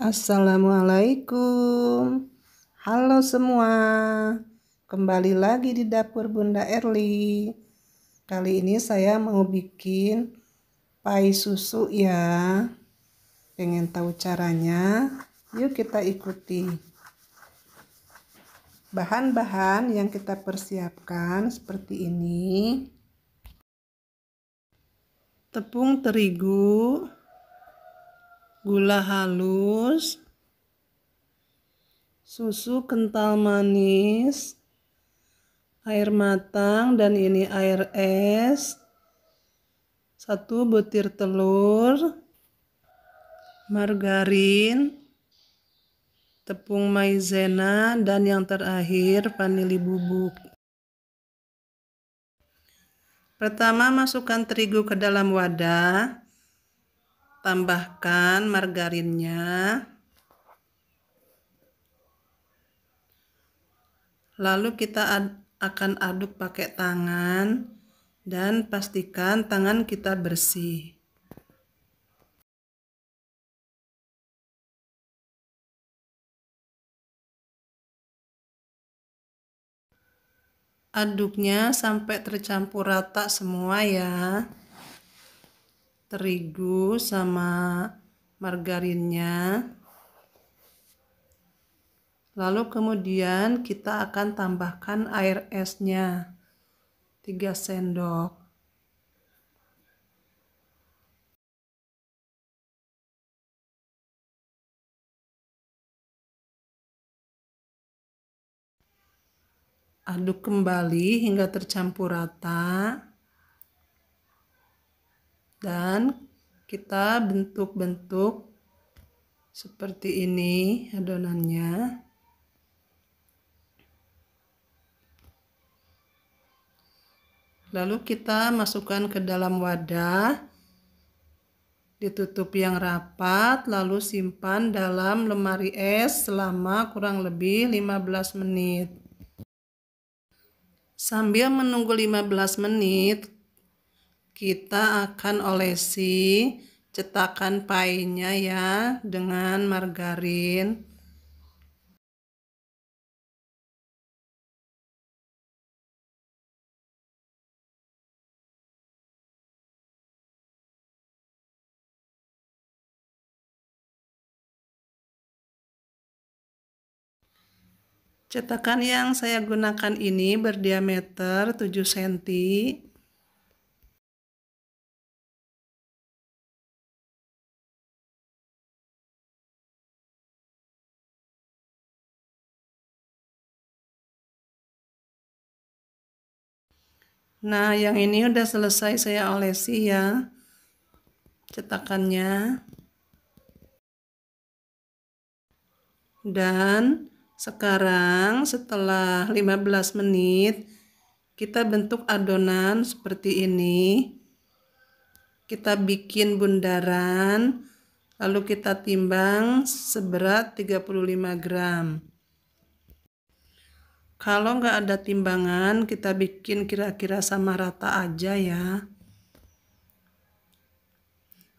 Assalamualaikum. Halo semua. Kembali lagi di dapur Bunda Erli. Kali ini saya mau bikin pai susu ya. Pengen tahu caranya? Yuk kita ikuti. Bahan-bahan yang kita persiapkan seperti ini. Tepung terigu, gula halus, susu kental manis, air matang dan ini air es, satu butir telur, margarin, tepung maizena dan yang terakhir vanili bubuk. Pertama masukkan terigu ke dalam wadah tambahkan margarinnya lalu kita ad akan aduk pakai tangan dan pastikan tangan kita bersih aduknya sampai tercampur rata semua ya terigu sama margarinnya lalu kemudian kita akan tambahkan air esnya 3 sendok aduk kembali hingga tercampur rata dan kita bentuk-bentuk seperti ini adonannya lalu kita masukkan ke dalam wadah ditutup yang rapat lalu simpan dalam lemari es selama kurang lebih 15 menit sambil menunggu 15 menit kita akan olesi cetakan painya ya dengan margarin Cetakan yang saya gunakan ini berdiameter 7 cm Nah, yang ini udah selesai saya olesi ya. Cetakannya. Dan sekarang setelah 15 menit kita bentuk adonan seperti ini. Kita bikin bundaran lalu kita timbang seberat 35 gram. Kalau nggak ada timbangan, kita bikin kira-kira sama rata aja ya.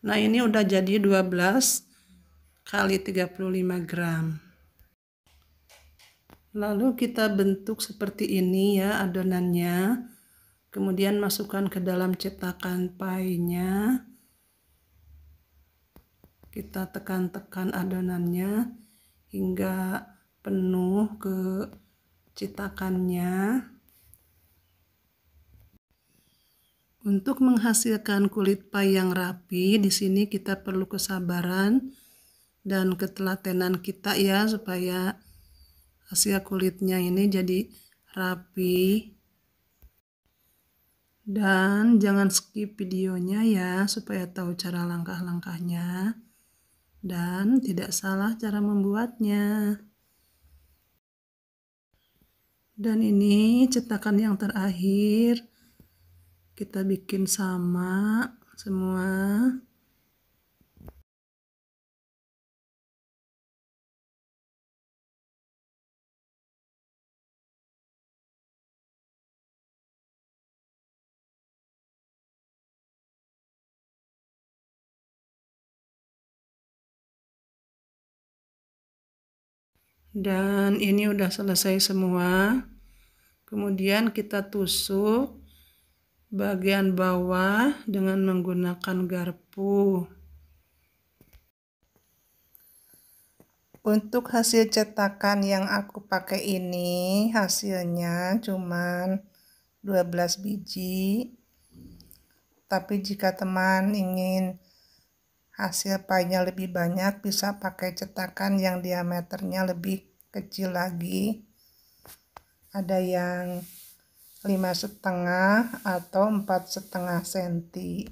Nah ini udah jadi 12 kali 35 gram. Lalu kita bentuk seperti ini ya adonannya. Kemudian masukkan ke dalam cetakan painya. Kita tekan-tekan adonannya hingga penuh ke cetakannya Untuk menghasilkan kulit pie yang rapi, di sini kita perlu kesabaran dan ketelatenan kita ya supaya hasil kulitnya ini jadi rapi. Dan jangan skip videonya ya supaya tahu cara langkah-langkahnya dan tidak salah cara membuatnya dan ini cetakan yang terakhir kita bikin sama semua dan ini udah selesai semua kemudian kita tusuk bagian bawah dengan menggunakan garpu untuk hasil cetakan yang aku pakai ini hasilnya cuman 12 biji tapi jika teman ingin hasil pahitnya lebih banyak bisa pakai cetakan yang diameternya lebih kecil lagi ada yang lima setengah atau empat setengah senti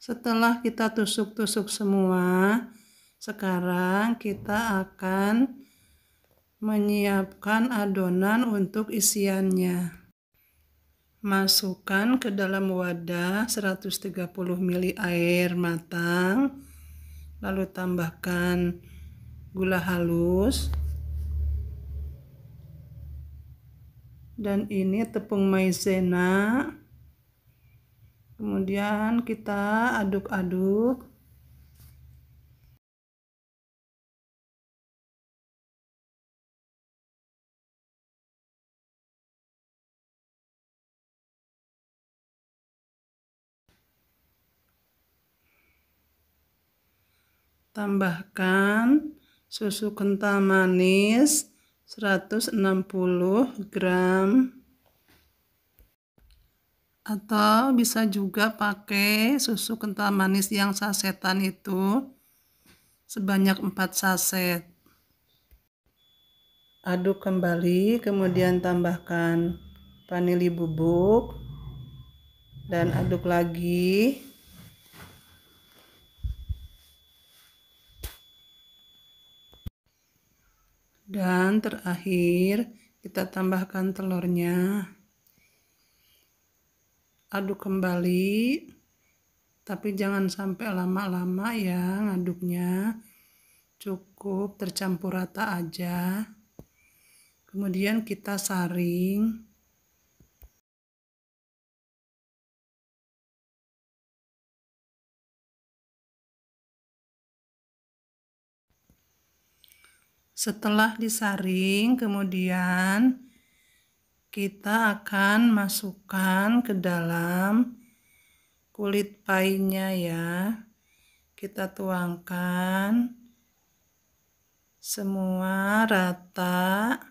setelah kita tusuk-tusuk semua sekarang kita akan menyiapkan adonan untuk isiannya Masukkan ke dalam wadah 130 ml air matang, lalu tambahkan gula halus, dan ini tepung maizena. Kemudian kita aduk-aduk tambahkan susu kental manis 160 gram atau bisa juga pakai susu kental manis yang sasetan itu sebanyak 4 saset aduk kembali kemudian tambahkan vanili bubuk dan aduk lagi dan terakhir kita tambahkan telurnya aduk kembali tapi jangan sampai lama-lama ya ngaduknya cukup tercampur rata aja kemudian kita saring Setelah disaring, kemudian kita akan masukkan ke dalam kulit painya ya. Kita tuangkan semua rata.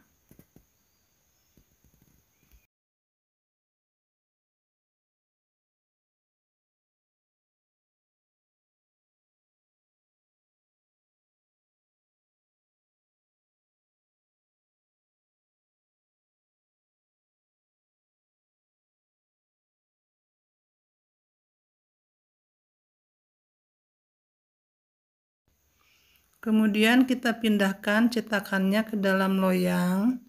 Kemudian kita pindahkan cetakannya ke dalam loyang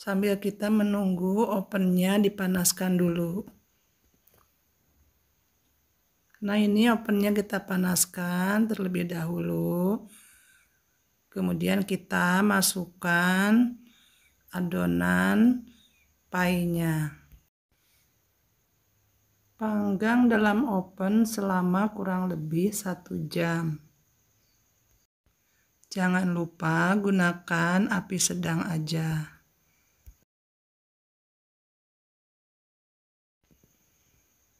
sambil kita menunggu opennya dipanaskan dulu. Nah ini opennya kita panaskan terlebih dahulu. Kemudian kita masukkan adonan pie Panggang dalam oven selama kurang lebih satu jam. Jangan lupa gunakan api sedang aja.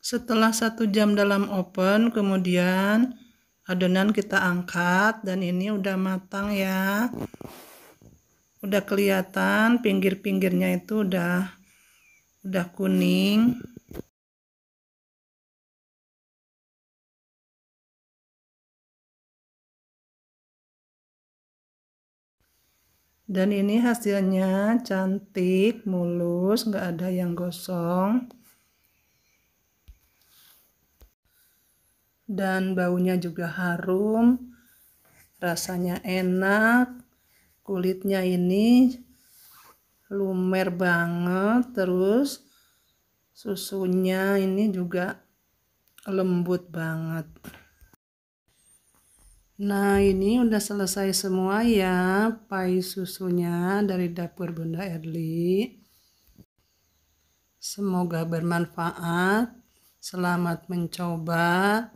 Setelah satu jam dalam oven, kemudian adonan kita angkat dan ini udah matang ya. Udah kelihatan pinggir-pinggirnya itu udah udah kuning. dan ini hasilnya cantik mulus nggak ada yang gosong dan baunya juga harum rasanya enak kulitnya ini lumer banget terus susunya ini juga lembut banget Nah ini udah selesai semua ya pai susunya dari dapur Bunda Erli. Semoga bermanfaat. Selamat mencoba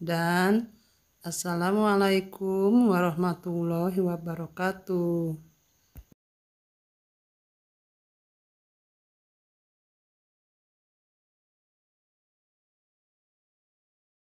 dan assalamualaikum warahmatullahi wabarakatuh.